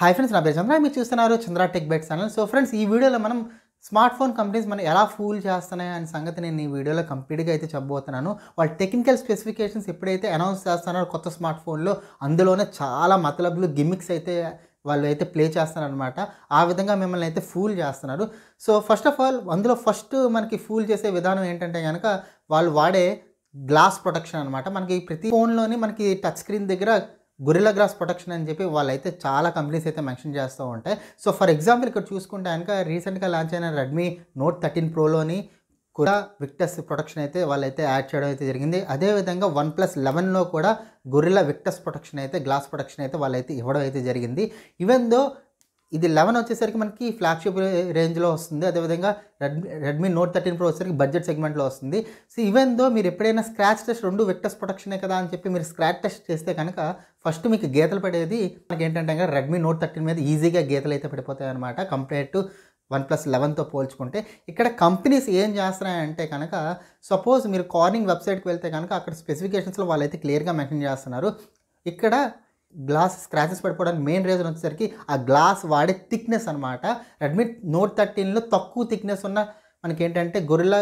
hi friends నా పేరు చంద్ర మీరు చూస్తున్నారు Chandra tech byte channel so friends ఈ వీడియోలో మనం స్మార్ట్ ఫోన్ కంపెనీస్ మనం ఎలా ఫూల్ చేస్తున్నాయి అనే సంగతి నేను ఈ వీడియోలో కంప్లీట్గా అయితే చెప్పబోతున్నాను వాళ్ళ టెక్నికల్ స్పెసిఫికేషన్స్ ఎప్పుడైతే అనౌన్స్ చేస్తున్నారో కొత్త స్మార్ట్ ఫోన్లో అందులోనే చాలా మతలబ్లు గిమిక్స్ అయితే వాళ్ళు అయితే ప్లే అనమాట ఆ విధంగా మిమ్మల్ని అయితే ఫూల్ చేస్తున్నారు సో ఫస్ట్ ఆఫ్ ఆల్ అందులో ఫస్ట్ మనకి ఫూల్ చేసే విధానం ఏంటంటే కనుక వాళ్ళు వాడే గ్లాస్ ప్రొటెక్షన్ అనమాట మనకి ప్రతి ఫోన్లోని మనకి టచ్ స్క్రీన్ దగ్గర గొరిల్లా గ్రాస్ ప్రొటెక్షన్ అని చెప్పి వాళ్ళైతే చాలా కంపెనీస్ అయితే మెన్షన్ చేస్తూ ఉంటాయి సో ఫర్ ఎగ్జాంపుల్ ఇక్కడ చూసుకుంటే కనుక రీసెంట్గా లాంచ్ అయిన రెడ్మీ నోట్ థర్టీన్ ప్రోలోని కూడా విక్టస్ ప్రొటెక్షన్ అయితే వాళ్ళైతే యాడ్ చేయడం అయితే జరిగింది అదేవిధంగా వన్ ప్లస్ లెవెన్లో కూడా గొరిల్లా విక్టస్ ప్రొటెక్షన్ అయితే గ్లాస్ ప్రొటెక్షన్ అయితే వాళ్ళైతే ఇవ్వడం అయితే జరిగింది ఈవెన్ దో ఇది లెవెన్ వచ్చేసరికి మనకి ఫ్లాగ్షిప్ రేంజ్లో వస్తుంది అదేవిధంగా Redmi Redmi Note thirteen Pro వచ్చేసరికి బడ్జెట్ సెగ్మెంట్లో వస్తుంది సో ఈవెన్ దో మీరు ఎప్పుడైనా స్క్రాచ్ టెస్ట్ రెండు వెక్టర్స్ ప్రొటెక్షనే కదా అని చెప్పి మీరు స్క్రాచ్ టెస్ట్ చేస్తే కనుక ఫస్ట్ మీకు గీతలు పడేది మనకి ఏంటంటే రెడ్మీ నోట్ థర్టీన్ మీద ఈజీగా గీతలు అయితే పడిపోతాయి అనమాట కంపేర్ టు వన్ ప్లస్ లెవెన్తో పోల్చుకుంటే ఇక్కడ కంపెనీస్ ఏం చేస్తున్నాయంటే కనుక సపోజ్ మీరు కార్నింగ్ వెబ్సైట్కి వెళ్తే కనుక అక్కడ స్పెసిఫికేషన్స్లో వాళ్ళైతే క్లియర్గా మెన్షన్ చేస్తున్నారు ఇక్కడ గ్లాస్ స్క్రాచెస్ పడిపోవడానికి మెయిన్ రీజన్ వచ్చేసరికి ఆ గ్లాస్ వాడే థిక్నెస్ అనమాట రెడ్మీ నోట్ థర్టీన్లో తక్కువ థిక్నెస్ ఉన్న మనకి ఏంటంటే గొరిల్లా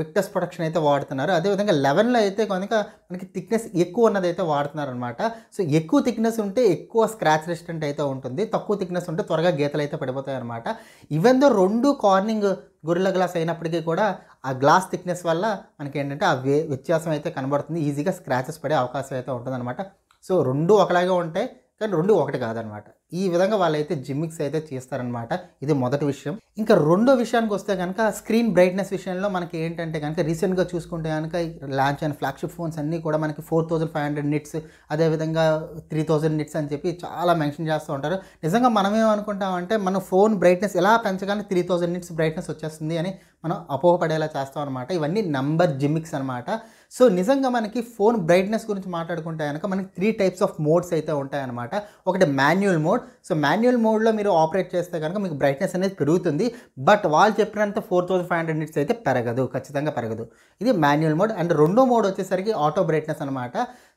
విక్టస్ ప్రొడక్షన్ అయితే వాడుతున్నారు అదేవిధంగా లెవెన్లో అయితే కనుక మనకి థిక్నెస్ ఎక్కువ ఉన్నది అయితే వాడుతున్నారు అనమాట సో ఎక్కువ థిక్నెస్ ఉంటే ఎక్కువ స్క్రాచ్ రెసిస్టెంట్ అయితే ఉంటుంది తక్కువ థిక్నెస్ ఉంటే త్వరగా గీతలు అయితే పడిపోతాయి అనమాట ఈవెన్ దో రెండు కార్నింగ్ గొరిల్ల గ్లాస్ అయినప్పటికీ కూడా ఆ గ్లాస్ థిక్నెస్ వల్ల మనకి ఏంటంటే ఆ వ్యత్యాసం అయితే కనబడుతుంది ఈజీగా స్క్రాచెస్ పడే అవకాశం అయితే ఉంటుందన్నమాట సో రెండు ఒకలాగే ఉంటాయి కానీ రెండు ఒకటి కాదనమాట ఈ విధంగా వాళ్ళైతే జిమ్మిక్స్ అయితే చేస్తారనమాట ఇది మొదటి విషయం ఇంకా రెండో విషయానికి వస్తే కనుక స్క్రీన్ బ్రైట్నెస్ విషయంలో మనకి ఏంటంటే కనుక రీసెంట్గా చూసుకుంటే కనుక లాంచ్ అయిన ఫ్లాగ్షిప్ ఫోన్స్ అన్నీ కూడా మనకి four thousand five hundred nits అదేవిధంగా త్రీ థౌజండ్ నిట్స్ అని చెప్పి చాలా మెన్షన్ చేస్తూ ఉంటారు నిజంగా మనం ఏమనుకుంటామంటే మన ఫోన్ బ్రైట్నెస్ ఎలా పెంచగానే త్రీ థౌజండ్ నిట్స్ బ్రైట్నెస్ వచ్చేస్తుంది అని మనం అపోహపడేలా చేస్తాం అనమాట ఇవన్నీ నంబర్ జిమ్మిక్స్ అనమాట సో నిజంగా మనకి ఫోన్ బ్రైట్నెస్ గురించి మాట్లాడుకుంటే కనుక మనకి త్రీ టైప్స్ ఆఫ్ మోడ్స్ అయితే ఉంటాయన్నమాట ఒకటి మాన్యువల్ మోడ్ సో మాన్యువల్ మోడ్లో మీరు ఆపరేట్ చేస్తే కనుక మీకు బ్రైట్నెస్ అనేది పెరుగుతుంది బట్ వాళ్ళు చెప్పినంత four thousand five hundred nits అయితే పెరగదు ఖచ్చితంగా పెరగదు ఇది మాన్యువల్ మోడ్ అండ్ రెండో మోడ్ వచ్చేసరికి ఆటో బ్రైట్నెస్ అనమాట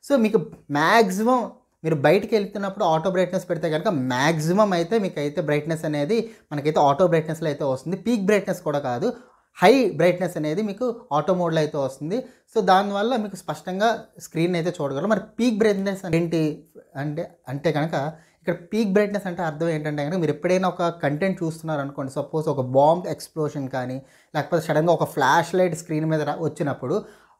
సో మీకు మ్యాక్సిమం మీరు బయటికి వెళ్తున్నప్పుడు ఆటో బ్రైట్నెస్ పెడితే కనుక మ్యాక్సిమం అయితే మీకు అయితే బ్రైట్నెస్ అనేది మనకైతే ఆటో బ్రైట్నెస్లో అయితే వస్తుంది పీక్ బ్రైట్నెస్ కూడా కాదు హై బ్రైట్నెస్ అనేది మీకు ఆటో మోడ్లో అయితే వస్తుంది సో దానివల్ల మీకు స్పష్టంగా స్క్రీన్ అయితే చూడగలరు మరి పీక్ బ్రైట్నెస్ ఏంటి అంటే అంటే కనుక ఇక్కడ పీక్ బ్రైట్నెస్ అంటే అర్థం ఏంటంటే కనుక మీరు ఎప్పుడైనా ఒక కంటెంట్ చూస్తున్నారు అనుకోండి సపోజ్ ఒక బాంబ్ ఎక్స్ప్లోషన్ కానీ లేకపోతే సడన్గా ఒక ఫ్లాష్ లైట్ స్క్రీన్ మీద వచ్చినప్పుడు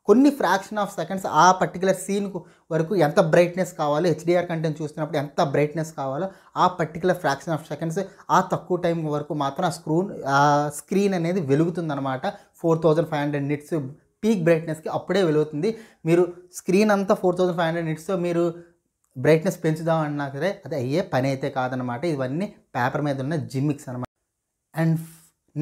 కొన్ని ఫ్రాక్షన్ ఆఫ్ సెకండ్స్ ఆ పర్టికులర్ సీన్ వరకు ఎంత బ్రైట్నెస్ కావాలో హెచ్డిఆర్ కంటెంట్ చూస్తున్నప్పుడు ఎంత బ్రైట్నెస్ కావాలో ఆ పర్టికులర్ ఫ్రాక్షన్ ఆఫ్ సెకండ్స్ ఆ తక్కువ టైం వరకు మాత్రం ఆ స్క్రీన్ స్క్రీన్ అనేది వెలుగుతుందన్నమాట four thousand five hundred nits peak బ్రైట్నెస్కి అప్పుడే వెలుగుతుంది మీరు స్క్రీన్ అంతా ఫోర్ థౌజండ్ ఫైవ్ హండ్రెడ్ నిట్స్తో మీరు బ్రైట్నెస్ పెంచుదాం అన్నా సరే అది అయ్యే పని అయితే కాదనమాట ఇవన్నీ పేపర్ మీద ఉన్న జిమ్మిక్స్ అనమాట అండ్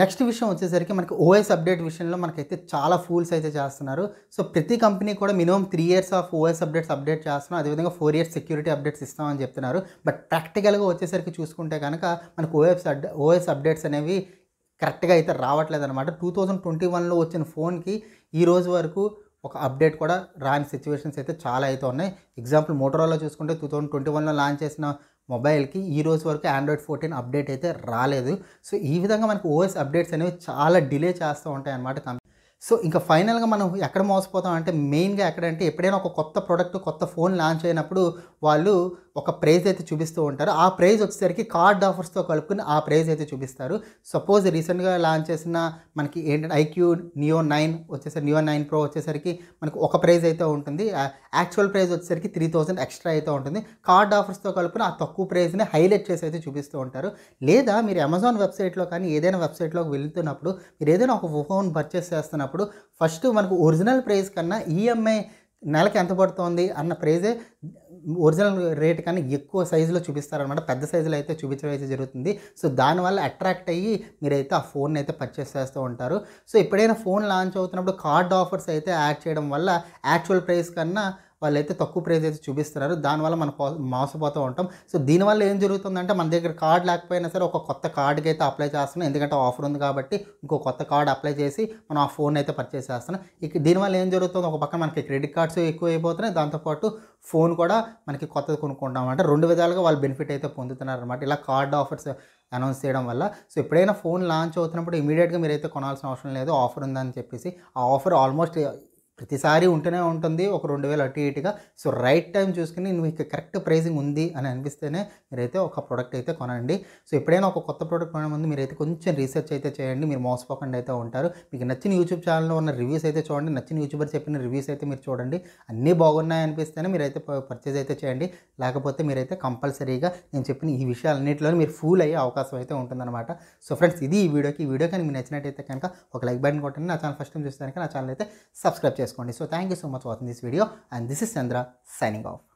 నెక్స్ట్ విషయం వచ్చేసరికి మనకి ఓఎస్ అప్డేట్ విషయంలో మనకైతే చాలా ఫూల్స్ అయితే చేస్తున్నారు సో ప్రతి కంపెనీ కూడా minimum three years of OS updates update చేస్తున్నాం అదేవిధంగా ఫోర్ ఇయర్స్ సెక్యూరిటీ అప్డేట్స్ ఇస్తామని చెప్తున్నారు బట్ ప్రాక్టికల్గా వచ్చేసరికి చూసుకుంటే కనుక మనకు ఓఎస్ ఓఎస్ అప్డేట్స్ అనేవి కరెక్ట్గా అయితే రావట్లేదు అనమాట టూ థౌజండ్ ట్వంటీ వన్లో వచ్చిన ఫోన్కి ఈ రోజు వరకు ఒక అప్డేట్ కూడా రాని సిచ్యువేషన్స్ అయితే చాలా అయితే ఉన్నాయి ఎగ్జాంపుల్ మోటరోలా చూసుకుంటే టూ థౌజండ్ ట్వంటీ వన్లో లాంచ్ చేసిన మొబైల్కి ఈ రోజు వరకు ఆండ్రాయిడ్ ఫోర్టీన్ అప్డేట్ అయితే రాలేదు సో ఈ విధంగా మనకు ఓఎస్ అప్డేట్స్ అనేవి చాలా డిలే చేస్తూ ఉంటాయి అన్నమాట సో ఇంకా ఫైనల్గా మనం ఎక్కడ మోసపోతాం అంటే మెయిన్గా ఎక్కడంటే ఎప్పుడైనా ఒక కొత్త ప్రోడక్ట్ కొత్త ఫోన్ లాంచ్ అయినప్పుడు వాళ్ళు ఒక ప్రైజ్ అయితే చూపిస్తూ ఉంటారు ఆ ప్రైజ్ వచ్చేసరికి కార్డ్ ఆఫర్స్తో కలుపుకుని ఆ ప్రైజ్ అయితే చూపిస్తారు సపోజ్ రీసెంట్గా లాంచ్ చేసిన మనకి ఏంటంటే ఐక్యూ నియో నైన్ వచ్చేసరికి నియో నైన్ ప్రో వచ్చేసరికి మనకు ఒక ప్రైజ్ అయితే ఉంటుంది యాక్చువల్ ప్రైజ్ వచ్చేసరికి త్రీ థౌసండ్ ఎక్స్ట్రా అయితే ఉంటుంది కార్డ్ ఆఫర్స్తో కలుపుకుని ఆ తక్కువ ప్రైజ్ని హైలైట్ చేసి అయితే చూపిస్తూ ఉంటారు లేదా మీరు అమెజాన్ వెబ్సైట్లో కానీ ఏదైనా వెబ్సైట్లోకి వెళ్తున్నప్పుడు మీరు ఏదైనా ఒక ఫోన్ పర్చేస్ చేస్తున్నప్పుడు తీసుకున్నప్పుడు ఫస్ట్ మనకు ఒరిజినల్ ప్రైస్ కన్నా ఈఎంఐ e నెలకి ఎంత పడుతుంది అన్న ప్రైజే ఒరిజినల్ రేట్ కన్నా ఎక్కువ సైజులో చూపిస్తారనమాట పెద్ద సైజులో అయితే చూపించడం అయితే జరుగుతుంది సో దానివల్ల అట్రాక్ట్ అయ్యి మీరైతే ఆ ఫోన్ అయితే పర్చేస్ చేస్తూ ఉంటారు సో ఎప్పుడైనా ఫోన్ లాంచ్ అవుతున్నప్పుడు కార్డ్ ఆఫర్స్ అయితే యాడ్ చేయడం వల్ల యాక్చువల్ ప్రైస్ కన్నా వాళ్ళైతే తక్కువ ప్రైజ్ అయితే చూపిస్తున్నారు దానివల్ల మనం మోసపోతూ ఉంటాం సో దీనివల్ల ఏం జరుగుతుందంటే మన దగ్గర కార్డ్ లేకపోయినా సరే ఒక కొత్త కార్డుకి అయితే అప్లై చేస్తున్నాం ఎందుకంటే ఆఫర్ ఉంది కాబట్టి ఇంకో కొత్త కార్డ్ అప్లై చేసి మనం ఆ ఫోన్ అయితే పర్చేస్ చేస్తున్నాం ఇక దీనివల్ల ఏం జరుగుతుంది ఒక పక్కన మనకి క్రెడిట్ కార్డ్స్ ఎక్కువ అయిపోతున్నాయి దాంతోపాటు ఫోన్ కూడా మనకి కొత్తది కొనుక్కుంటాం అంటే రెండు విధాలుగా వాళ్ళు బెనిఫిట్ అయితే పొందుతున్నారు అనమాట ఇలా కార్డ్ ఆఫర్స్ అనౌన్స్ చేయడం వల్ల సో ఎప్పుడైనా ఫోన్ లాంచ్ అవుతున్నప్పుడు ఇమీడియట్గా మీరైతే కొనాల్సిన అవసరం లేదు ఆఫర్ ఉందని చెప్పేసి ఆ ఆఫర్ ఆల్మోస్ట్ ప్రతిసారి ఉంటూనే ఉంటుంది ఒక రెండు వేలు అటు ఇటుగా సో రైట్ టైం చూసుకుని మీకు కరెక్ట్ ప్రైసింగ్ ఉంది అని అనిపిస్తేనే మీరైతే ఒక ప్రోడక్ట్ అయితే కొనండి సో ఎప్పుడైనా ఒక కొత్త ప్రోడక్ట్ కొనే ముందు మీరైతే కొంచెం రీసెర్చ్ అయితే చేయండి మీరు మోసపోకుండా అయితే ఉంటారు మీకు నచ్చిన యూట్యూబ్ ఛానల్లో ఉన్న రివ్యూస్ అయితే చూడండి నచ్చిన యూట్యూబర్ చెప్పిన రివ్యూస్ అయితే మీరు చూడండి అన్నీ బాగున్నాయి అనిపిస్తేనే మీరైతే పర్చేజ్ అయితే చేయండి లేకపోతే మీరైతే కంపల్సరీగా నేను చెప్పిన ఈ విషయాలన్నింటిలో మీరు ఫూల్ అయ్యే అవకాశం అయితే ఉంటుందన్నమాట సో ఫ్రెండ్స్ ఇది ఈ వీడియోకి ఈ వీడియో కానీ మీకు నచ్చినట్టయితే కనుక ఒక లైక్ బటన్ కొట్టండి నా ఛానల్ ఫస్ట్ టైం చూస్తే కనుక నా ఛానల్ అయితే సబ్స్క్రైబ్ చేసుకోండి చేసుకోండి so thank you so much watching this video and this is Chandra signing of